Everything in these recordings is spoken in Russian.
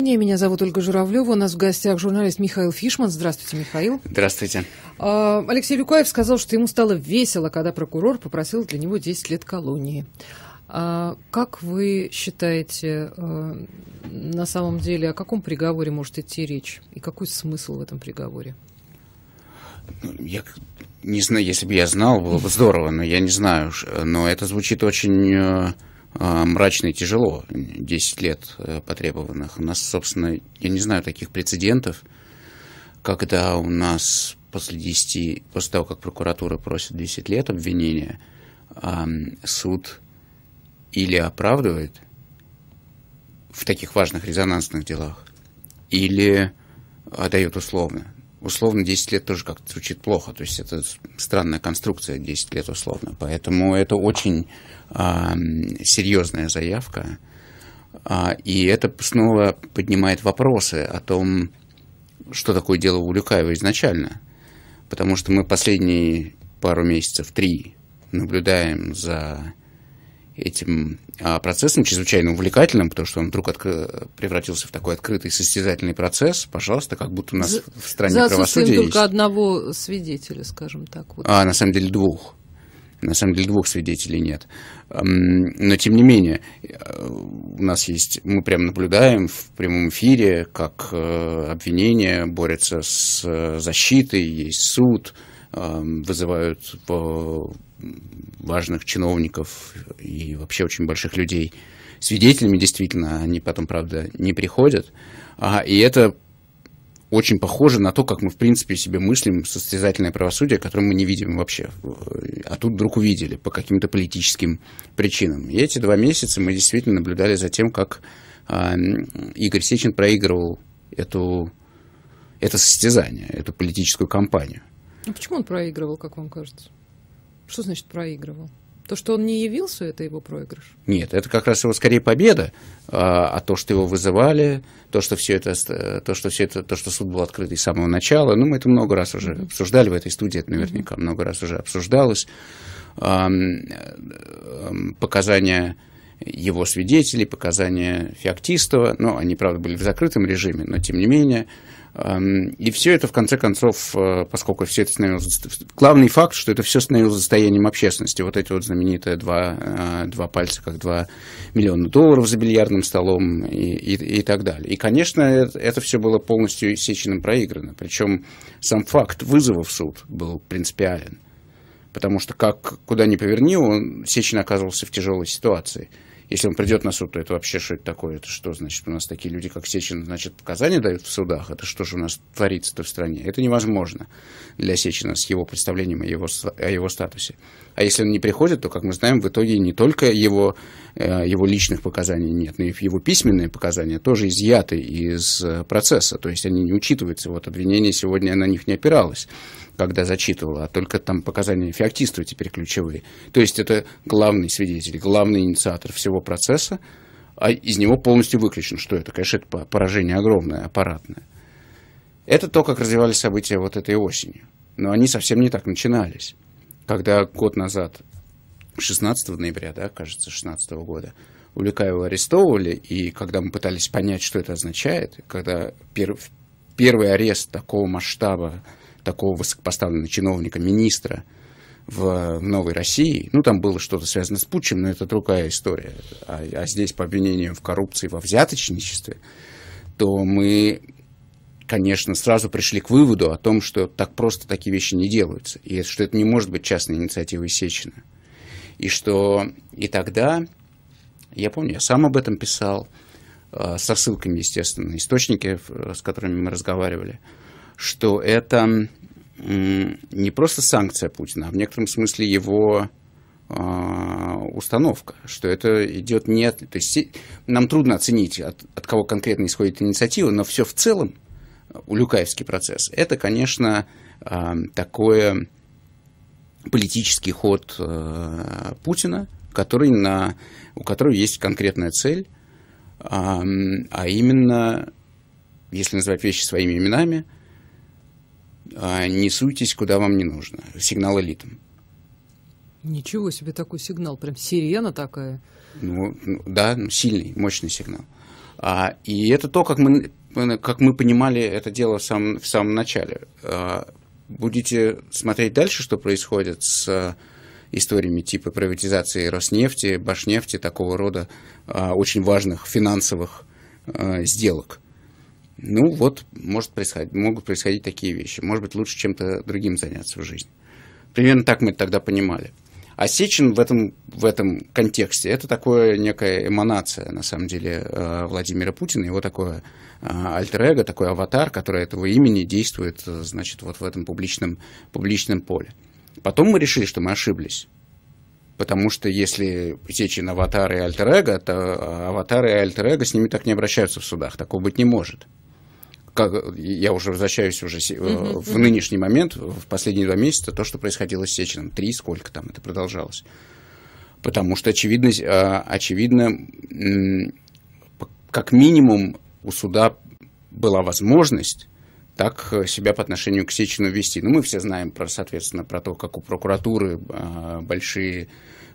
Не, меня зовут Ольга Журавлева. У нас в гостях журналист Михаил Фишман. Здравствуйте, Михаил. Здравствуйте. А, Алексей Люкаев сказал, что ему стало весело, когда прокурор попросил для него 10 лет колонии. А как вы считаете, а, на самом деле, о каком приговоре может идти речь? И какой смысл в этом приговоре? Ну, я не знаю, если бы я знал, было бы здорово, но я не знаю. Но это звучит очень э, а, мрачно и тяжело. 10 лет э, потребованных. У нас, собственно, я не знаю таких прецедентов, когда у нас после 10, после того, как прокуратура просит 10 лет обвинения, суд или оправдывает в таких важных резонансных делах, или отдает условно. Условно 10 лет тоже как-то звучит плохо, то есть это странная конструкция 10 лет условно. Поэтому это очень серьезная заявка, а, и это снова поднимает вопросы о том, что такое дело Улюкаева изначально. Потому что мы последние пару месяцев, три, наблюдаем за этим а, процессом, чрезвычайно увлекательным, потому что он вдруг откры... превратился в такой открытый состязательный процесс. Пожалуйста, как будто у нас за, в стране за правосудия есть. только одного свидетеля, скажем так. Вот. А, на самом деле двух. На самом деле двух свидетелей нет. Но тем не менее, э, у нас есть, мы прямо наблюдаем в прямом эфире, как э, обвинения борются с э, защитой, есть суд, вызывают важных чиновников и вообще очень больших людей свидетелями действительно, они потом, правда, не приходят. А, и это очень похоже на то, как мы, в принципе, себе мыслим состязательное правосудие, которое мы не видим вообще. А тут вдруг увидели по каким-то политическим причинам. И эти два месяца мы действительно наблюдали за тем, как а, Игорь Сечин проигрывал эту, это состязание, эту политическую кампанию. А почему он проигрывал, как вам кажется? Что значит проигрывал? То, что он не явился, это его проигрыш? Нет, это как раз его скорее победа, а, а то, что его вызывали, то, что все это, то, что все это, то, что суд был открытый с самого начала, ну, мы это много раз уже mm-hmm. обсуждали в этой студии, это наверняка mm-hmm. много раз уже обсуждалось. А, показания его свидетелей, показания Феоктистова, но ну, они, правда, были в закрытом режиме, но, тем не менее, Эм, и все это, в конце концов, э, поскольку все это становилось... Главный факт, что это все становилось состоянием общественности. Вот эти вот знаменитые два, э, два пальца, как два миллиона долларов за бильярдным столом и, и, и так далее. И, конечно, э, это, все было полностью сеченым проиграно. Причем сам факт вызова в суд был принципиален. Потому что как куда ни поверни, он Сечин оказывался в тяжелой ситуации – если он придет на суд, то это вообще что это такое? Это что, значит, у нас такие люди, как Сечин, значит, показания дают в судах? Это что же у нас творится-то в стране? Это невозможно для Сечина с его представлением о его, о его статусе. А если он не приходит, то, как мы знаем, в итоге не только его, э, его личных показаний нет, но и его письменные показания тоже изъяты из э, процесса. То есть они не учитываются. Вот обвинение сегодня на них не опиралось когда зачитывала, а только там показания феоктистов теперь ключевые. То есть это главный свидетель, главный инициатор всего процесса, а из него полностью выключен. Что это? Конечно, это поражение огромное, аппаратное. Это то, как развивались события вот этой осенью. Но они совсем не так начинались. Когда год назад, 16 ноября, да, кажется, 16 года, Улюкаева арестовывали, и когда мы пытались понять, что это означает, когда пер, первый арест такого масштаба такого высокопоставленного чиновника, министра в «Новой России», ну, там было что-то связано с Путчем, но это другая история, а, а здесь по обвинениям в коррупции, во взяточничестве, то мы, конечно, сразу пришли к выводу о том, что так просто такие вещи не делаются, и что это не может быть частной инициативой Сечина. И что и тогда, я помню, я сам об этом писал, э, со ссылками, естественно, на источники, э, с которыми мы разговаривали, что это не просто санкция Путина, а в некотором смысле его а, установка, что это идет не от... То есть нам трудно оценить, от, от кого конкретно исходит инициатива, но все в целом, Улюкаевский э, процесс, это, конечно, а, такой политический ход э, Путина, который на, у которого есть конкретная цель, а именно, если называть вещи своими именами – а, не суйтесь, куда вам не нужно. Сигнал элитам. Ничего себе такой сигнал, прям сирена такая. Ну, ну да, сильный, мощный сигнал. А, и это то, как мы, э, как мы понимали это дело в самом, в самом начале. А, будете смотреть дальше, что происходит с э, историями типа приватизации Роснефти, Башнефти, такого рода а, очень важных финансовых а, сделок – ну вот, может происходить, могут происходить такие вещи. Может быть, лучше чем-то другим заняться в жизни. Примерно так мы это тогда понимали. А Сечин в этом, в этом контексте – это такое некая эманация, на самом деле, э, Владимира Путина, его такое э, альтер такой аватар, который этого имени действует, э, значит, вот в этом публичном, публичном поле. Потом мы решили, что мы ошиблись. Потому что если Сечин аватар и альтер эго, то аватары и альтер с ними так не обращаются в судах. Такого быть не может как, я уже возвращаюсь уже mm-hmm. в нынешний момент, в последние два месяца, то, что происходило с Сечиным. Три, сколько там это продолжалось. Потому что, очевидно, э, очевидно как минимум у суда была возможность так э, себя по отношению к Сечину вести. Ну, мы все знаем, про, соответственно, про то, как у прокуратуры большие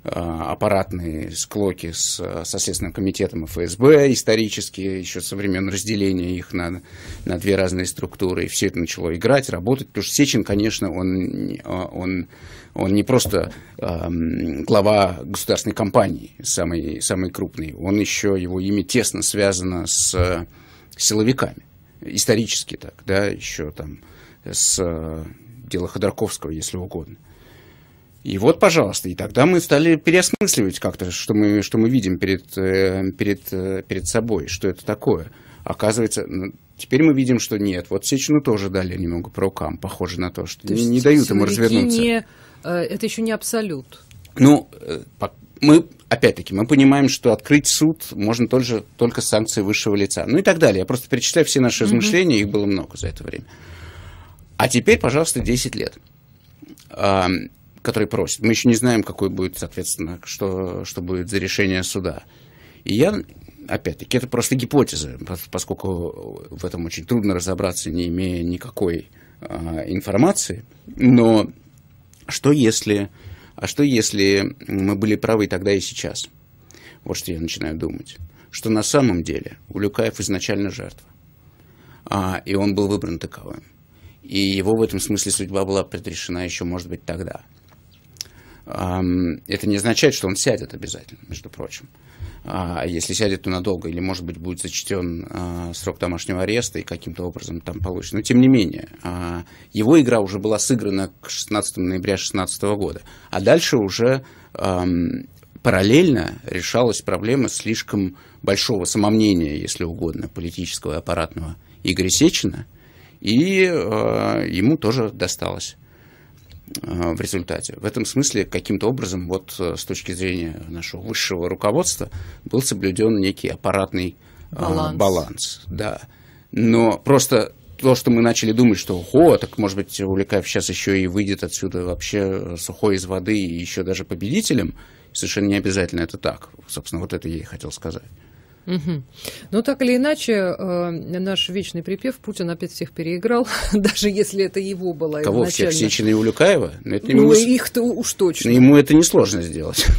Э, аппаратные склоки с, э, со Следственным комитетом и ФСБ исторические, еще со времен разделения их на, на две разные структуры. И все это начало играть, работать. Потому что Сечин, конечно, он, э, он, он не просто эм, глава государственной компании, самой самой крупной он еще, его имя тесно связано с силовиками. Исторически так, да, еще там с дела Ходорковского, если угодно. И вот, пожалуйста, и тогда мы стали переосмысливать как-то, что мы, что мы видим перед, э, перед, э, перед собой, что это такое. Оказывается, ну, теперь мы видим, что нет. Вот Сечину тоже дали немного по рукам, похоже на то, что то не, не дают ему развернуться. Не, э, это еще не абсолют. Ну, мы, опять-таки, мы понимаем, что открыть суд можно только только с санкцией высшего лица. Ну и так далее. Я просто перечисляю все наши размышления, mm-hmm. их было много за это время. А теперь, пожалуйста, 10 лет который просит. Мы еще не знаем, какой будет, соответственно, что, что будет за решение суда. И я, опять-таки, это просто гипотеза, поскольку в этом очень трудно разобраться, не имея никакой а, информации. Но что если, а что если мы были правы тогда и сейчас? Вот что я начинаю думать. Что на самом деле Улюкаев изначально жертва. А, и он был выбран таковым. И его в этом смысле судьба была предрешена еще, может быть, тогда это не означает, что он сядет обязательно, между прочим. А если сядет, то надолго, или, может быть, будет зачтен а, срок домашнего ареста и каким-то образом там получен. Но, тем не менее, а, его игра уже была сыграна к 16 ноября 2016 года. А дальше уже параллельно решалась проблема слишком большого самомнения, если угодно, политического и аппаратного Игоря Сечина, и ему тоже досталось. Э, в результате. В этом смысле каким-то образом вот э, с точки зрения нашего высшего руководства был соблюден некий аппаратный э, баланс. баланс да. Но просто то, что мы начали думать, что ого, так может быть Уликаев сейчас еще и выйдет отсюда вообще сухой из воды и еще даже победителем, совершенно не обязательно это так. Собственно, вот это я и хотел сказать. Угу. Ну, так или иначе, э, наш вечный припев Путин опять всех переиграл, даже если это его было. Кого изначально. всех? Сечина и Улюкаева? Ну, это ему ну, не... их-то уж точно. Ему это несложно сделать.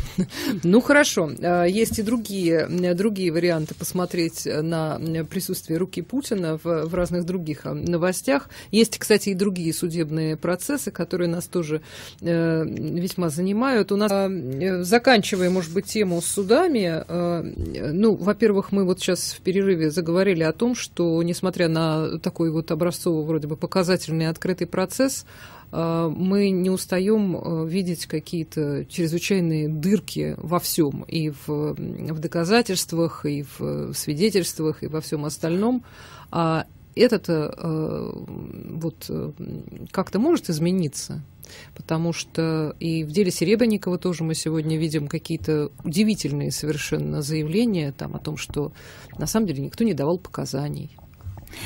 Ну, хорошо. Э, есть и другие, э, другие варианты посмотреть э, на присутствие руки Путина в, в разных других новостях. Есть, кстати, и другие судебные процессы, которые нас тоже э, весьма занимают. У нас, э, заканчивая, может быть, тему с судами, э, ну, во-первых, во-первых, мы вот сейчас в перерыве заговорили о том, что, несмотря на такой вот образцово вроде бы показательный открытый процесс, э, мы не устаем э, видеть какие-то чрезвычайные дырки во всем, и в, в доказательствах, и в свидетельствах, и во всем остальном. А это э, вот как-то может измениться? потому что и в деле Серебренникова тоже мы сегодня видим какие-то удивительные совершенно заявления там о том, что на самом деле никто не давал показаний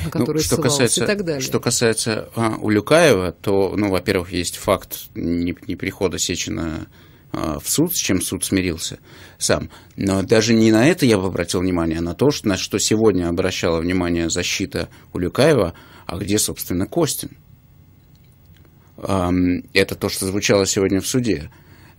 на ну, которые ну, что касается, и так далее. Что касается а, Улюкаева, то, ну, во-первых, есть факт не не Сечина а, в суд, с чем суд смирился сам. Но даже не на это я бы обратил внимание, а на то, что, на что сегодня обращала внимание защита Улюкаева, а где, собственно, Костин. Это то, что звучало сегодня в суде.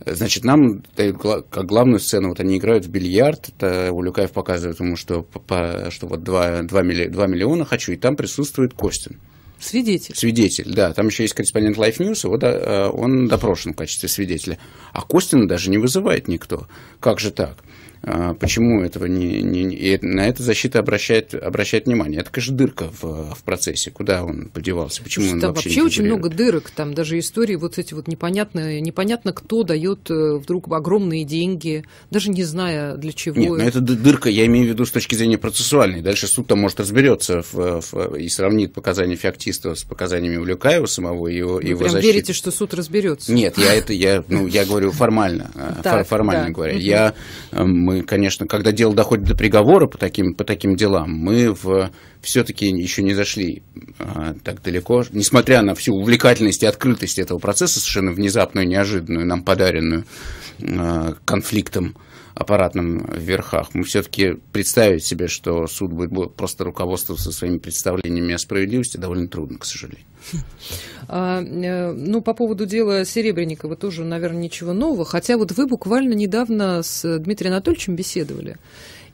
Значит, нам дают как главную сцену, вот они играют в бильярд, это Улюкаев показывает ему, что, по, что вот 2, 2, милли, 2 миллиона хочу, и там присутствует Костин. Свидетель. Свидетель, да. Там еще есть корреспондент Life News, вот э, он допрошен в качестве свидетеля. А Костина даже не вызывает никто. Как же так? А, почему этого не, не и на это защита обращает, обращает внимание? Это, конечно, дырка в, в процессе, куда он подевался, почему Потому он вообще Вообще очень много дырок, там даже истории вот эти вот непонятные, непонятно кто дает э, вдруг огромные деньги, даже не зная для чего. Нет, но это дырка, я имею в виду с точки зрения процессуальной. Дальше суд там может разберется в, в, и сравнит показания феоктиста с показаниями Улюкаева самого и его, Вы его защиты. верите, что суд разберется? Нет, я это, я, ну, я говорю формально, э, формально говоря. Я, мы э, мы, конечно, когда дело доходит до приговора по таким, по таким делам, мы в, все-таки еще не зашли а, так далеко. Несмотря на всю увлекательность и открытость этого процесса, совершенно внезапную, неожиданную, нам подаренную а, конфликтом, аппаратном верхах. Мы все-таки представить себе, что суд будет просто руководствоваться своими представлениями о справедливости, довольно трудно, к сожалению. А, э, ну, по поводу дела Серебренникова тоже, наверное, ничего нового. Хотя вот вы буквально недавно с Дмитрием Анатольевичем беседовали.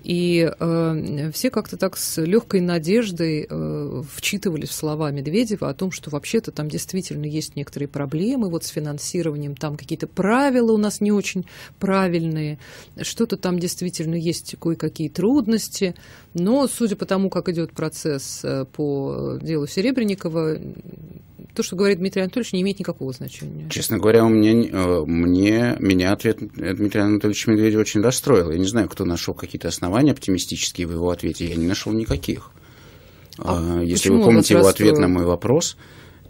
И э, все как-то так с легкой надеждой э, вчитывались в слова Медведева о том, что вообще-то там действительно есть некоторые проблемы вот с финансированием, там какие-то правила у нас не очень правильные, что-то там действительно есть кое-какие трудности. Но, судя по тому, как идет процесс э, по делу Серебренникова, то, что говорит Дмитрий Анатольевич, не имеет никакого значения. Честно говоря, у меня, э, мне, меня ответ э, Дмитрия Анатольевича Медведева очень расстроил. Я не знаю, кто нашел какие-то основания оптимистические в его ответе. Я не нашел никаких. А, а Если вы помните его ответ на мой вопрос,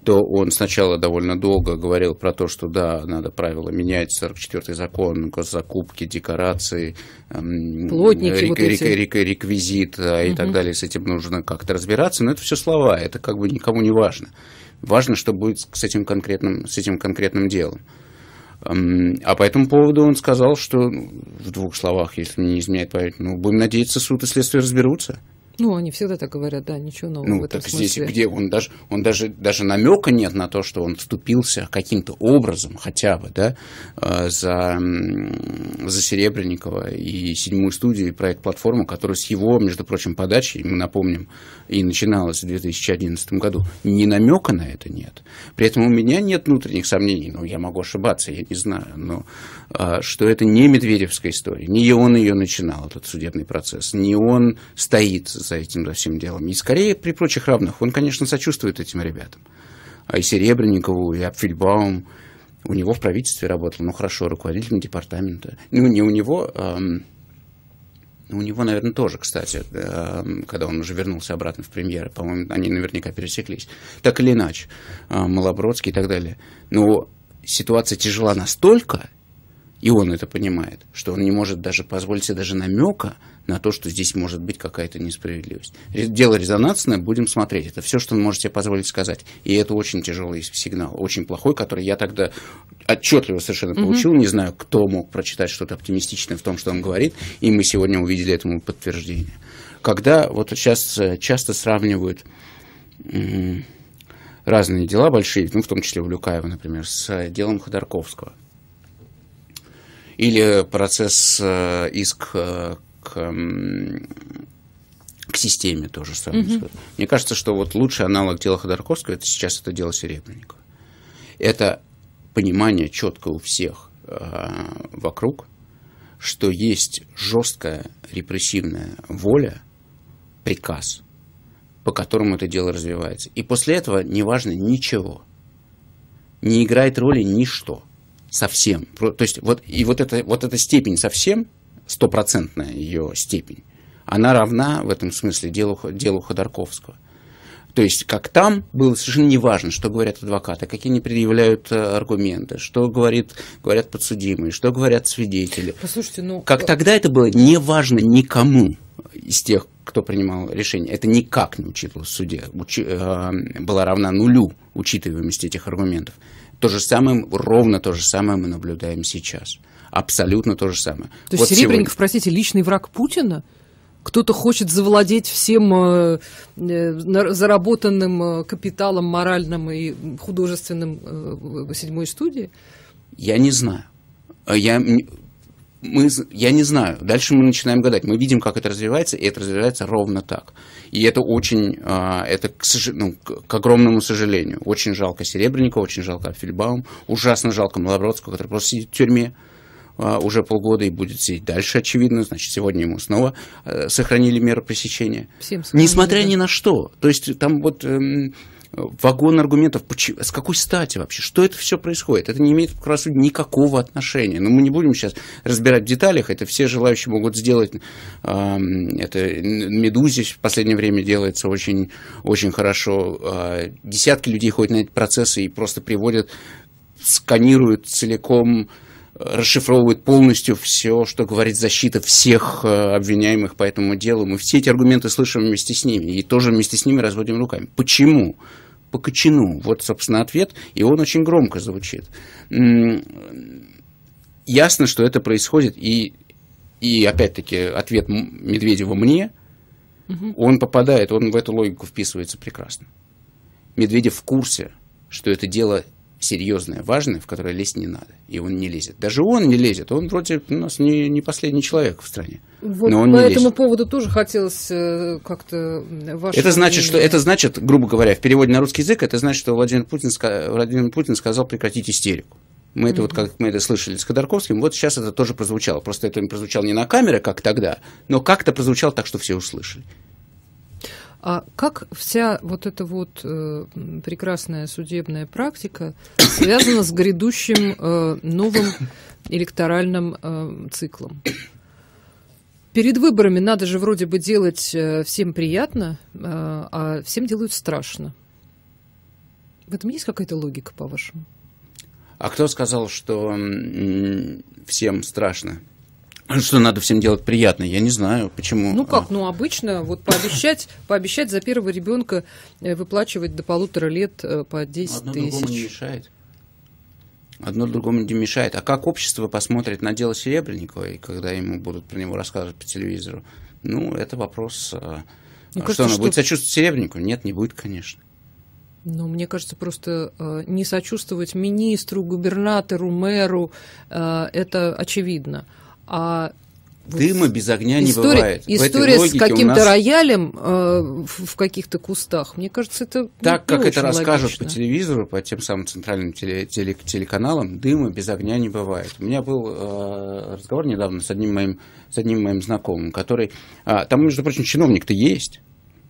то он сначала довольно долго говорил про то, что да, надо правила менять, 44-й закон, госзакупки, декорации, эм, Плотники, рек, вот рек, рек, реквизит а, и угу. так далее, с этим нужно как-то разбираться, но это все слова, это как бы никому не важно. Важно, что будет с этим конкретным, с этим конкретным делом. Эм, а по этому поводу он сказал, что ну, в двух словах, если мне не изменяет память, ну, будем надеяться, суд и следствие разберутся. Ну, они всегда так говорят, да, ничего нового. Ну, в этом так смысле. здесь где он даже, он даже, даже намека нет на то, что он вступился каким-то образом хотя бы, да, э, за, за Серебренникова и седьмую студию, и проект «Платформа», который с его, между прочим, подачи, мы напомним, и начиналась в 2011 году. Ни намека на это нет. При этом у меня нет внутренних сомнений, ну, я могу ошибаться, я не знаю, но а, что это не медведевская история, не он ее начинал, этот судебный процесс, не он стоит за этим за всем делом. И скорее при прочих равных он, конечно, сочувствует этим ребятам. А и Серебренникову, и Апфельбаум, у него в правительстве работал, ну хорошо, руководителем департамента. Ну, не у него, ну, у него, наверное, тоже, кстати, когда он уже вернулся обратно в премьеры, по-моему, они наверняка пересеклись. Так или иначе, Малобродский и так далее. Но ситуация тяжела настолько, и он это понимает, что он не может даже позволить себе даже намека на то, что здесь может быть какая-то несправедливость. Дело резонансное, будем смотреть. Это все, что он может себе позволить сказать. И это очень тяжелый сигнал, очень плохой, который я тогда отчетливо совершенно mm-hmm. получил. Не знаю, кто мог прочитать что-то оптимистичное в том, что он говорит. И мы сегодня увидели этому подтверждение. Когда вот сейчас э, часто сравнивают разные дела большие, ну, в том числе Влюкаева, например, с э, делом Ходорковского – или процесс э, иск э, к, э, к системе тоже самое. Угу. Мне кажется, что вот лучший аналог дела Ходорковского это сейчас это дело Серебренникова. Это понимание четко у всех э, вокруг, что есть жесткая репрессивная воля, приказ, по которому это дело развивается. И после этого не важно ничего. Не играет роли ничто совсем. То есть вот, и вот, это, вот эта степень совсем, стопроцентная ее степень, она равна в этом смысле делу, делу Ходорковского. То есть, как там, было совершенно неважно, что говорят адвокаты, какие они предъявляют э, аргументы, что говорит, говорят подсудимые, что говорят свидетели. Послушайте, ну... Как э, тогда это было неважно никому из тех, кто принимал решение. Это никак не учитывалось в суде. Учи... Э, была равна нулю учитываемость этих аргументов. То же самое, ровно то же самое мы наблюдаем сейчас. Абсолютно то же самое. То вот Серебренников, сегодня... простите, личный враг Путина? Кто-то хочет завладеть всем э, э, заработанным э, капиталом моральным и художественным э, седьмой студии? Я не знаю. А я, мы, я не знаю. Дальше мы начинаем гадать. Мы видим, как это развивается, и это развивается ровно так. И это очень, а, это к, ну, к огромному сожалению. Очень жалко Серебренникова, очень жалко Фильбаум, ужасно жалко Малобродского, который просто сидит в тюрьме а, уже полгода и будет сидеть дальше, очевидно. Значит, сегодня ему снова э, сохранили меры пресечения. Несмотря ни на что. То есть там вот эм, вагон аргументов, почему, с какой стати вообще, что это все происходит. Это не имеет к правосудию никакого отношения. Но ну, мы не будем сейчас разбирать в деталях, это все желающие могут сделать. Это «Медузе» в последнее время делается очень, очень хорошо. А, десятки людей ходят на эти процессы и просто приводят сканируют целиком расшифровывает полностью все, что говорит защита всех э, обвиняемых по этому делу. Мы все эти аргументы слышим вместе с ними и тоже вместе с ними разводим руками. Почему? По кочину. Вот, собственно, ответ, и он очень громко звучит. Ясно, что это происходит, и, и опять-таки ответ Медведева мне, угу. он попадает, он в эту логику вписывается прекрасно. Медведев в курсе, что это дело серьезное, важное, в которое лезть не надо. И он не лезет. Даже он не лезет. Он вроде у нас не, не последний человек в стране. Вот но он по не этому лезет. поводу тоже хотелось э, как-то ваше это значит, мнение. что это значит, грубо говоря, в переводе на русский язык, это значит, что Владимир Путин, Владимир Путин сказал прекратить истерику. Мы это mm-hmm. вот как мы это слышали с Ходорковским, вот сейчас это тоже прозвучало. Просто это не прозвучало не на камеры, как тогда, но как-то прозвучало так, что все услышали. А как вся вот эта вот э, прекрасная судебная практика связана с грядущим э, новым электоральным э, циклом? Перед выборами надо же вроде бы делать э, всем приятно, э, а всем делают страшно. В этом есть какая-то логика, по-вашему? А кто сказал, что всем страшно? Ну, что надо всем делать приятно, я не знаю, почему. Ну как, а. ну обычно вот пообещать, пообещать за первого ребенка э, выплачивать до полутора лет э, по 10 Одно тысяч. Другому не мешает. Одно другому не мешает. А как общество посмотрит на дело Серебренникова, и когда ему будут про него рассказывать по телевизору? Ну, это вопрос. Ну, кажется, что оно что... будет сочувствовать Серебренникову? Нет, не будет, конечно. Но ну, мне кажется, просто э, не сочувствовать министру, губернатору, мэру, э, это очевидно. А Дыма без огня история, не бывает. История с каким-то нас... роялем э, в каких-то кустах, мне кажется, это Так, не как это расскажут логично. по телевизору, по тем самым центральным теле, теле, телеканалам, дыма без огня не бывает. У меня был э, разговор недавно с одним моим, с одним моим знакомым, который... Э, там, между прочим, чиновник-то есть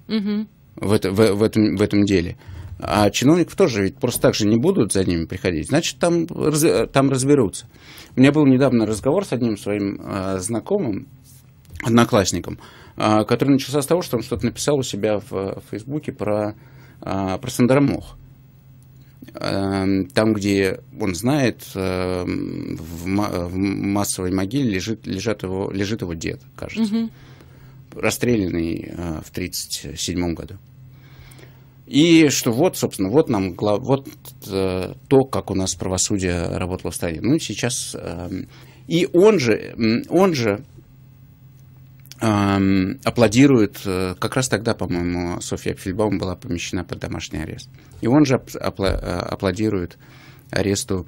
угу. в, это, в, в, этом, в этом деле. А чиновников тоже ведь просто так же не будут за ними приходить. Значит, там, там разберутся. У меня был недавно разговор с одним своим э, знакомым, одноклассником, э, который начался с того, что он что-то написал у себя в, в Фейсбуке про, э, про Сандермох. там, где он знает, в, в массовой могиле лежит, лежат его, лежит его дед, кажется, угу. расстрелянный э, в 1937 году. И что вот, собственно, вот нам вот э, то, как у нас правосудие работало в стране. Ну, сейчас... Эм, и он же, он же эм, аплодирует, э, как раз тогда, по-моему, Софья Пфельбаум была помещена под домашний арест. И он же э, аплодирует аресту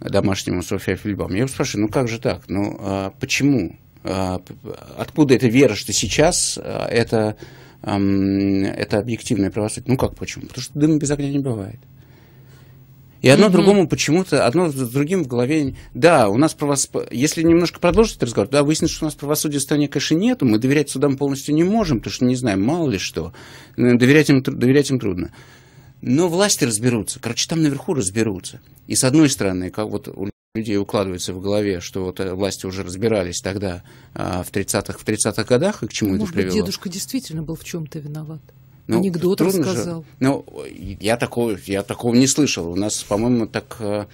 домашнему Софья Фельбаум. Я его спрашиваю, ну как же так? Ну а почему? А откуда эта вера, что сейчас это это объективное правосудие. Ну как почему? Потому что дыма без огня не бывает. И одно mm-hmm. другому почему-то, одно с другим в голове... Да, у нас правосудие... Если немножко продолжить этот разговор, да, выяснится, что у нас правосудия в стране, конечно, нету, мы доверять судам полностью не можем, потому что не знаем, мало ли что. Доверять им, доверять им трудно. Но власти разберутся. Короче, там наверху разберутся. И с одной стороны, как вот людей укладывается в голове, что вот э, власти уже разбирались тогда а, в 30-х, в 30-х годах, и к чему Может это привело? Быть, дедушка действительно был в чем-то виноват. Ну, Анекдот рассказал. Же. Ну, я такого, я такого не слышал. У нас, по-моему, так, э,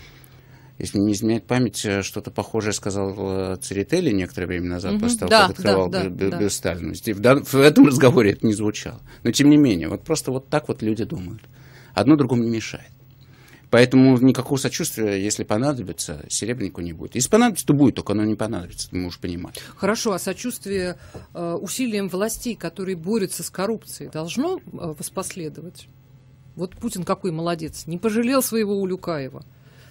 если не изменять память, э, что-то похожее сказал Церетели некоторое время назад, угу. после того, да, как открывал да, да, да. Сталину. в этом разговоре это не звучало. Но, тем не менее, вот просто вот так вот люди думают. Одно другому не мешает. Поэтому никакого сочувствия, если понадобится, серебрянику не будет. Если понадобится, то будет, только оно не понадобится, мы уже понимаем. Хорошо, а сочувствие э, усилиям властей, которые борются с коррупцией, должно э, воспоследовать? Вот Путин какой молодец, не пожалел своего Улюкаева,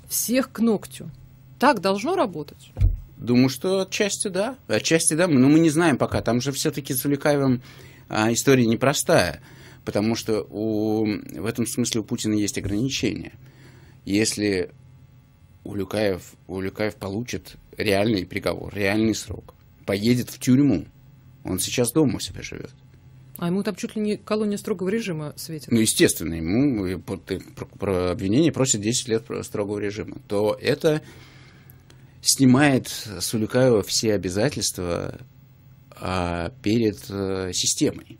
всех к ногтю. Так должно работать? Думаю, что отчасти да. Отчасти да, но мы не знаем пока. Там же все-таки с Улюкаевым а, история непростая, потому что у, в этом смысле у Путина есть ограничения если Улюкаев, Улюкаев получит реальный приговор, реальный срок, поедет в тюрьму, он сейчас дома у себя живет. А ему там чуть ли не колония строгого режима светит. Ну, естественно, ему э, под, э, про обвинение просят 10 лет строгого режима. То это снимает с Улюкаева все обязательства а, перед э, системой.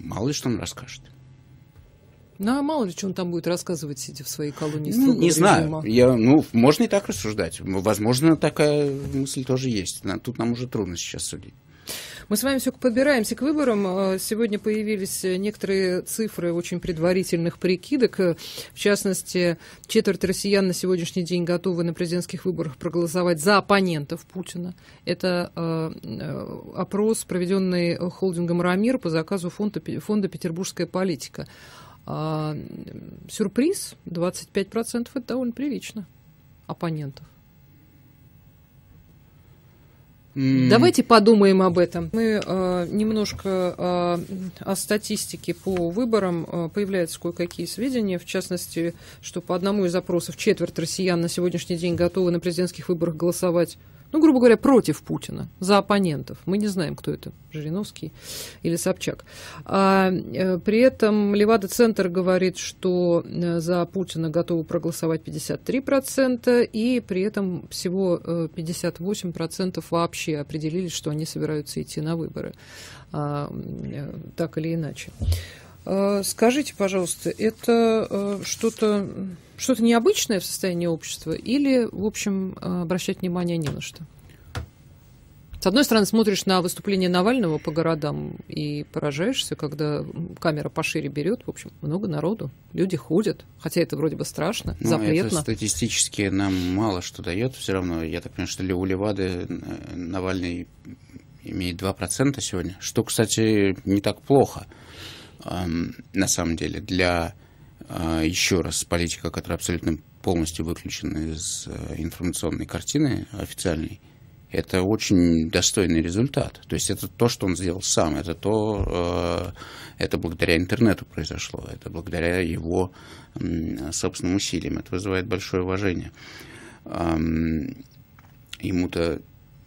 Мало ли что он расскажет. Ну, а мало ли, что он там будет рассказывать, сидя в своей колонии. Ну, не знаю. Я, ну, можно и так рассуждать. Возможно, такая мысль тоже есть. Тут нам уже трудно сейчас судить. Мы с вами все подбираемся к выборам. Э, сегодня появились некоторые цифры очень предварительных прикидок. В частности, четверть россиян на сегодняшний день готовы на президентских выборах проголосовать за оппонентов Путина. Это э, э, опрос, проведенный холдингом «Рамир» по заказу фонда, фонда «Петербургская политика». А сюрприз 25% это довольно прилично оппонентов. Mm. Давайте подумаем об этом. Мы э, немножко э, о статистике по выборам. Э, появляются кое-какие сведения, в частности, что по одному из запросов четверть россиян на сегодняшний день готовы на президентских выборах голосовать ну, грубо говоря, против Путина, за оппонентов. Мы не знаем, кто это, Жириновский или Собчак. А, э, при этом Левада-центр говорит, что э, за Путина готовы проголосовать 53%, и при этом всего 58% э, вообще определились, что они собираются идти на выборы, а, так или иначе. Э, скажите, пожалуйста, это э, что-то что-то необычное в состоянии общества или, в общем, обращать внимание не на что? С одной стороны, смотришь на выступление Навального по городам и поражаешься, когда камера пошире берет, в общем, много народу, люди ходят, хотя это вроде бы страшно, ну, запретно. Это статистически нам мало что дает, все равно, я так понимаю, что у Левады э, Навальный имеет 2% сегодня, что, кстати, не так плохо на самом деле, для, а, еще раз, политика, которая абсолютно полностью выключена из э, информационной картины официальной, это очень достойный результат. То есть это то, что он сделал сам, это то, э, это благодаря интернету произошло, это благодаря его собственным усилиям. Это вызывает большое уважение. Ему-то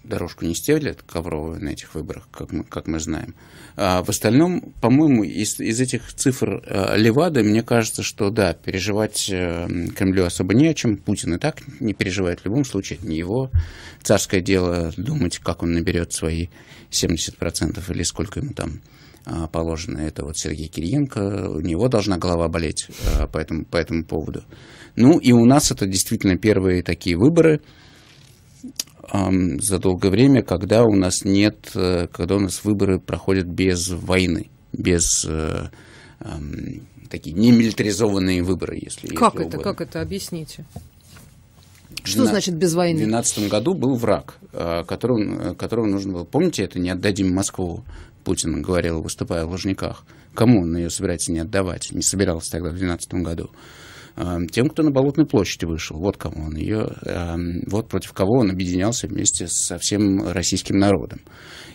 дорожку не стелят ковровую на этих выборах, как мы, как мы знаем. А в остальном, по-моему, из, из этих цифр э, Левада, мне кажется, что да, переживать э, Кремлю особо не о чем. Путин и так не переживает в любом случае. Это не его царское дело думать, как он наберет свои 70% или сколько ему там э, положено. Это вот Сергей Кириенко, у него должна голова болеть э, по, этому, по этому поводу. Ну и у нас это действительно первые такие выборы – за долгое время, когда у нас нет, э, когда у нас выборы проходят без войны, без э, такие немилитаризованные выборы, если как если это, угодно. как это объясните? Что значит без войны? В 2012 году был враг, э, которого, которого нужно было... Помните, это «не отдадим Москву», Путин говорил, выступая в Лужниках. Кому он ее собирается не отдавать? Не собирался тогда в 2012 году. Эм, тем, кто на Болотной площади вышел. Вот кому он ее, эм, вот против кого он объединялся вместе со всем российским народом.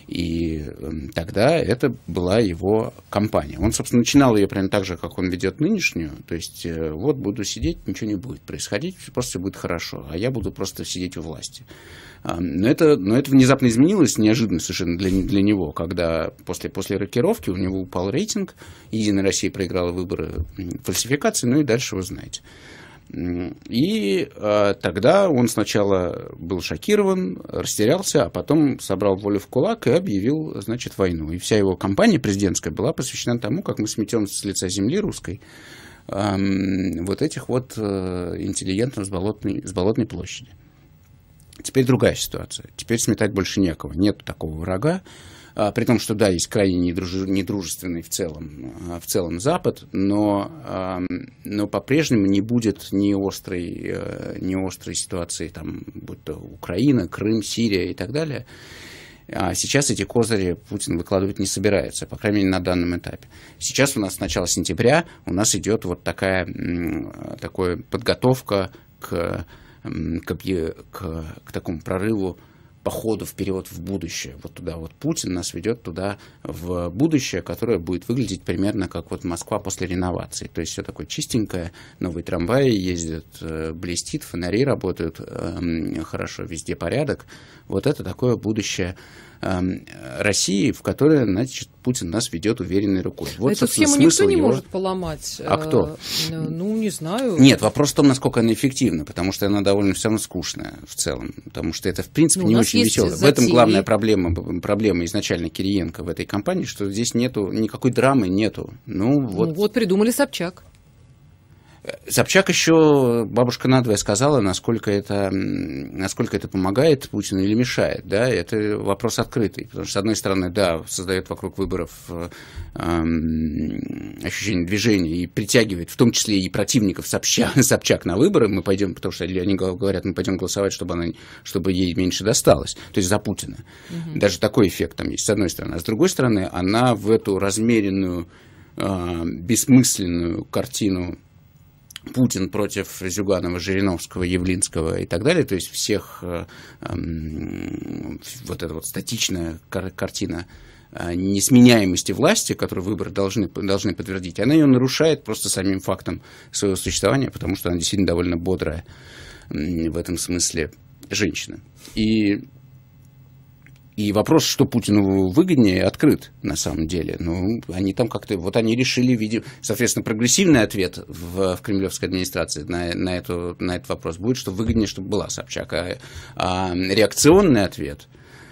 И эм, тогда это была его кампания. Он, собственно, начинал ее примерно так же, как он ведет нынешнюю. То есть, э, вот буду сидеть, ничего не будет происходить, просто будет хорошо, а я буду просто сидеть у власти. А, но это, но это внезапно изменилось, неожиданно совершенно для, для него, когда после, после рокировки у него упал рейтинг, «Единая Россия» проиграла выборы фальсификации, ну и дальше вы знаете. И э, тогда он сначала был шокирован, растерялся, а потом собрал волю в кулак и объявил, значит, войну. И вся его кампания президентская была посвящена тому, как мы сметем с лица земли русской э, вот этих вот э, интеллигентов с Болотной, с Болотной площади. Теперь другая ситуация. Теперь сметать больше некого. Нет такого врага. А, при том, что да, есть крайне недружественный в целом, а, в целом Запад, но, но по-прежнему не будет ни острой, э, ни острой ситуации, там, будь то Украина, Крым, Сирия и так далее. А сейчас эти козыри Путин выкладывать не собирается, по крайней мере, на данном этапе. Сейчас у нас с начала сентября у нас идет вот такая, такая подготовка к к, к, к такому прорыву походу вперед в будущее. Вот туда вот Путин нас ведет туда в будущее, которое будет выглядеть примерно как вот Москва после реновации. То есть все такое чистенькое, новые трамваи ездят, э, блестит, фонари работают, эм, хорошо, везде порядок. Вот это такое будущее Эм, России, в которой, значит, Путин нас ведет уверенной рукой. Вот, Эту схему никто не его... может поломать. А э, кто? Ну, ну, не знаю. Нет, вопрос в том, насколько она эффективна, потому что она довольно все равно скучная в целом, потому что это, в принципе, ну, не очень весело. Затеи. В этом главная проблема, проблема изначально Кириенко в этой компании, что здесь нету, никакой драмы нету. Ну, ну вот. ну вот придумали Собчак. Собчак еще, бабушка надвое сказала, насколько это, насколько это помогает Путину или мешает. Да? Это вопрос открытый. Потому что, с одной стороны, да, создает вокруг выборов э, эм, ощущение движения и притягивает, в том числе и противников Собчак, Собчак на выборы. Мы пойдем, потому что они говорят, мы пойдем голосовать, чтобы, она, чтобы ей меньше досталось. То есть за Путина. Угу. Даже такой эффект там есть, с одной стороны. А с другой стороны, она в эту размеренную, э, бессмысленную картину Путин против Зюганова, Жириновского, Явлинского и так далее, то есть всех э, эм, вот эта вот статичная картина э, несменяемости власти, которую выборы должны, должны подтвердить, она ее нарушает просто самим фактом своего существования, потому что она действительно довольно бодрая в этом смысле женщина. И и вопрос, что Путину выгоднее, открыт на самом деле. Ну, они там как-то, вот они решили, видим, соответственно, прогрессивный ответ в, в кремлевской администрации на, на, эту, на этот вопрос будет, что выгоднее, чтобы была Собчак. А, а реакционный ответ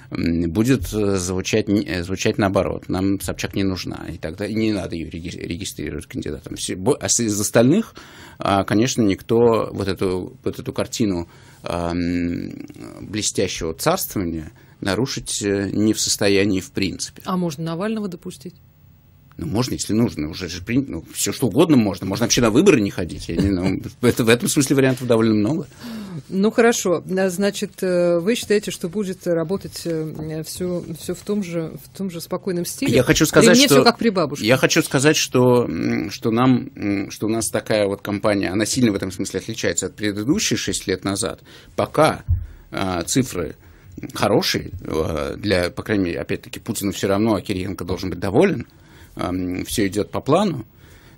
будет э, звучать, звучать наоборот. Нам Собчак не нужна, и тогда не надо ее регистрировать кандидатом. А из остальных, а, конечно, никто вот эту, вот эту картину блестящего царствования – нарушить э, не в состоянии в принципе. А можно Навального допустить? Ну, можно, если нужно, уже же принято, ну, все что угодно можно, можно вообще на выборы не ходить, не, ну, это, в этом смысле вариантов довольно много. Ну, хорошо, а, значит, э, вы считаете, что будет работать все, э, все в, том же, в том же спокойном стиле? Я хочу сказать, что... все как при бабушке. Я хочу сказать, что, что, нам, что у нас такая вот компания, она сильно в этом смысле отличается от предыдущей 6 лет назад, пока а, цифры хороший, э, для, по крайней мере, опять-таки, Путина все равно, а Кириенко должен быть доволен, эм, все идет по плану,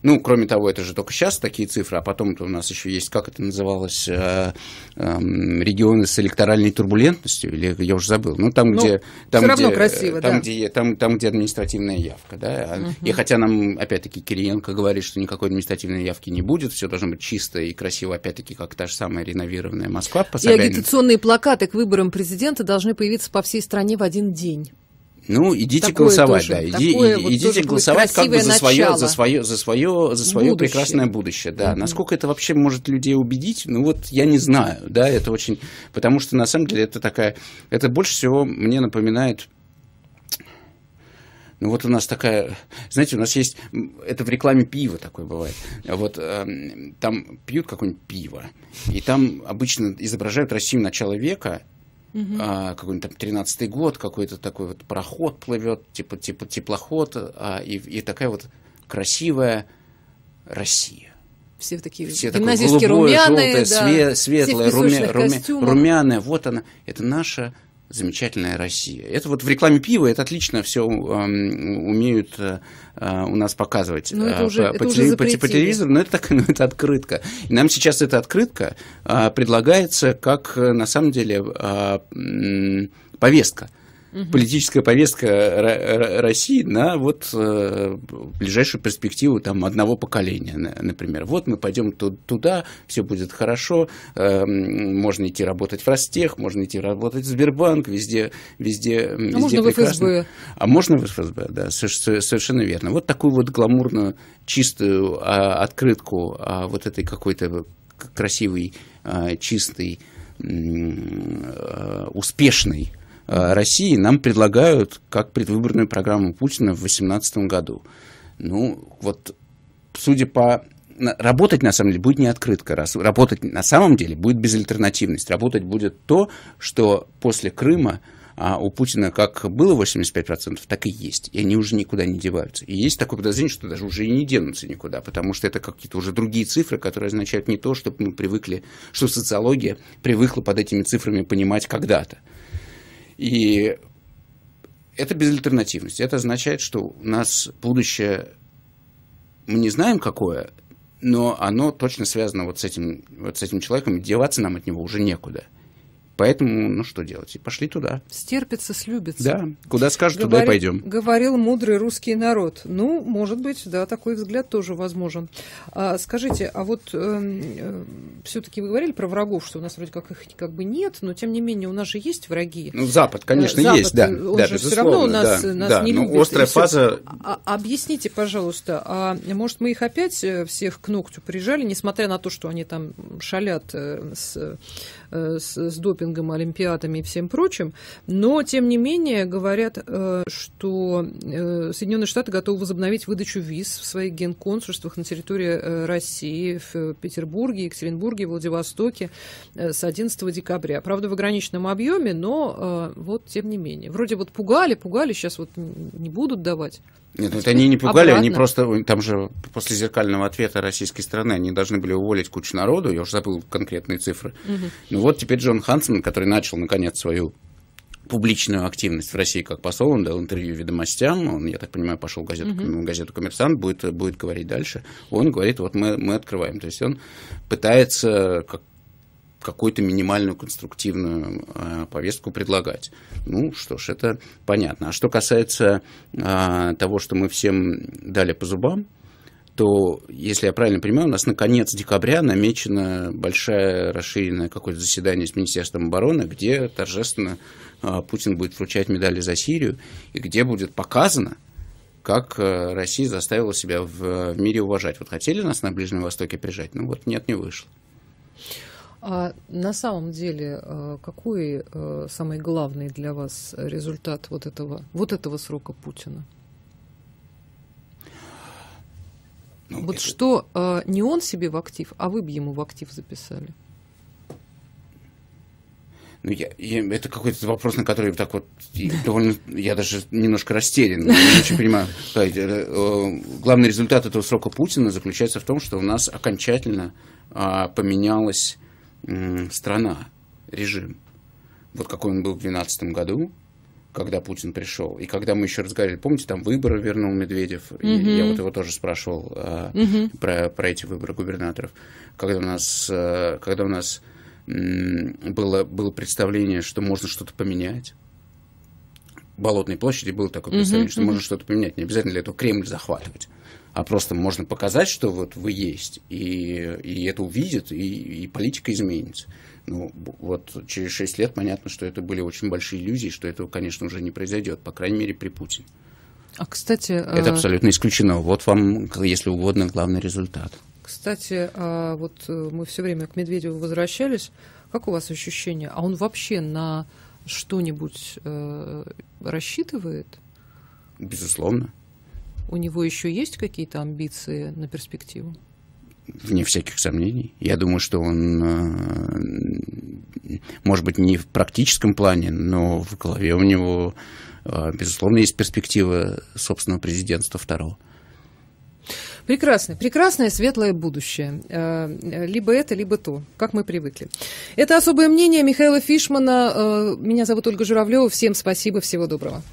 ну, кроме того, это же только сейчас такие цифры, а потом у нас еще есть, как это называлось, э, э, регионы с электоральной турбулентностью, или я уже забыл. Ну, там, ну, где... Там, все равно где, красиво, там, да. Где, там, там, где административная явка, да. Угу. И хотя нам, опять-таки, Кириенко говорит, что никакой административной явки не будет, все должно быть чисто и красиво, опять-таки, как та же самая реновированная Москва. По и агитационные плакаты к выборам президента должны появиться по всей стране в один день. Ну, идите такое голосовать, тоже, да. Иди, такое вот идите голосовать как бы за свое, за свое, за свое, за свое будущее. прекрасное будущее. Да. Угу. Насколько это вообще может людей убедить, ну вот я не знаю. Да, это очень. Потому что на самом деле это такая. Это больше всего мне напоминает ну вот у нас такая, знаете, у нас есть, это в рекламе пива такое бывает. Вот э, там пьют какое-нибудь пиво, и там обычно изображают Россию начала века, а, какой-нибудь там 13 год, какой-то такой вот пароход плывет, типа, типа теплоход, а, и, и такая вот красивая Россия. Все такие все гимназистские такое голубое, румяные, желтое, да, све- светлое, румя- румя- румяное. Вот она, это наша замечательная Россия. Это вот в рекламе пива это отлично все эм, умеют э, э, у нас показывать но ну, э, это уже, по, это по, уже по, телевизору, но это так, ну, это открытка. И нам сейчас эта открытка предлагается как на самом деле повестка угу. политическая повестка России на вот э, ближайшую перспективу там, одного поколения, например. Вот мы пойдем туда, все будет хорошо, эм, можно идти работать в Ростех, можно идти работать в Сбербанк, везде, везде, а везде можно прекрасно. в ФСБ. А можно в ФСБ, да, совершенно верно. Вот такую вот гламурную, чистую а, открытку а вот этой какой-то красивой, а, чистой, э, успешной Э, России нам предлагают как предвыборную программу Путина в 2018 году. Ну, вот, судя по работать на самом деле будет не открытка, раз работать на самом деле будет безальтернативность, работать будет то, что после Крыма а у Путина как было 85%, так и есть. И они уже никуда не деваются. И есть такое подозрение, что даже уже и не денутся никуда, потому что это какие-то уже другие цифры, которые означают не то, чтобы мы привыкли, что социология привыкла под этими цифрами понимать когда-то. И это безальтернативность. Это означает, что у нас будущее, мы не знаем какое, но оно точно связано вот с этим, вот с этим человеком, и деваться нам от него уже некуда – Поэтому, ну что делать? И пошли туда. Стерпится, слюбится. Да, куда скажут, Говори, туда и пойдем. Говорил мудрый русский народ. Ну, может быть, да, такой взгляд тоже возможен. А, скажите, а вот эм, э, все-таки вы говорили про врагов, что у нас вроде как их как бы нет, но тем не менее у нас же есть враги. Ну, Запад, конечно, э, Запад, есть, да. Он да, же все равно у нас, да, нас да, не ну, любит. Острая фаза... А, объясните, пожалуйста, а может мы их опять э, всех к ногтю прижали, несмотря на то, что они там шалят э, с, с, с допингом? допингом, олимпиадами и всем прочим. Но, тем не менее, говорят, э, что э, Соединенные Штаты готовы возобновить выдачу виз в своих генконсульствах на территории э, России, в Петербурге, Екатеринбурге, Владивостоке с 11 декабря. Правда, в ограниченном объеме, но вот тем не менее. Вроде вот пугали, пугали, сейчас вот не будут давать. Нет, ну, это они не пугали, Обратно. они просто, там же после зеркального ответа российской страны, они должны были уволить кучу народу, я уже забыл конкретные цифры. Угу. Ну вот теперь Джон Хансман, который начал, наконец, свою публичную активность в России как посол, он дал интервью ведомостям, он, я так понимаю, пошел в газету, uh газету «Коммерсант», будет, будет говорить дальше. Он говорит, вот мы, мы открываем. То есть он пытается как, какую-то минимальную конструктивную э, повестку предлагать. Ну что ж, это понятно. А что касается э, того, что мы всем дали по зубам, то, если я правильно понимаю, у нас на конец декабря намечено большое расширенное какое-то заседание с Министерством обороны, где торжественно э, Путин будет вручать медали за Сирию, и где будет показано, как э, Россия заставила себя в, в мире уважать. Вот хотели нас на Ближнем Востоке прижать, ну вот нет, не вышло. А на самом деле, а, какой а, самый главный для вас результат вот этого, вот этого срока Путина? Ну, вот это... что а, не он себе в актив, а вы бы ему в актив записали? Ну, я, я, это какой-то вопрос, на который так вот довольно, я даже немножко растерян, не очень понимаю. Э, э, главный результат этого срока Путина заключается в том, что у нас окончательно поменялось страна, режим, вот какой он был в 2012 году, когда Путин пришел. И когда мы еще разговаривали, помните, там выборы вернул Медведев, mm-hmm. и я вот его тоже спрашивал э, mm-hmm. про, про эти выборы губернаторов, когда у нас, э, когда у нас э, было, было представление, что можно что-то поменять. Болотной площади было такое представление, mm-hmm. что можно что-то поменять, не обязательно для этого Кремль захватывать а просто можно показать, что вот вы есть, и, и это увидят, и, и политика изменится. Ну, вот через 6 лет понятно, что это были очень большие иллюзии, что этого, конечно, уже не произойдет, по крайней мере, при Путине. А, кстати... Э, это абсолютно исключено. Вот вам, если угодно, главный результат. Кстати, а, вот э, мы все время к Медведеву возвращались. Как у вас ощущение? А он вообще на что-нибудь э, рассчитывает? Безусловно. У него еще есть какие-то амбиции на перспективу? Вне всяких сомнений. Я думаю, что он, э, может быть, не в практическом плане, но в голове у него, э, безусловно, есть перспектива собственного президентства второго. Прекрасное, прекрасное светлое будущее. Э, либо это, либо то, как мы привыкли. Это особое мнение Михаила Фишмана. Меня зовут Ольга Журавлева. Всем спасибо, всего доброго.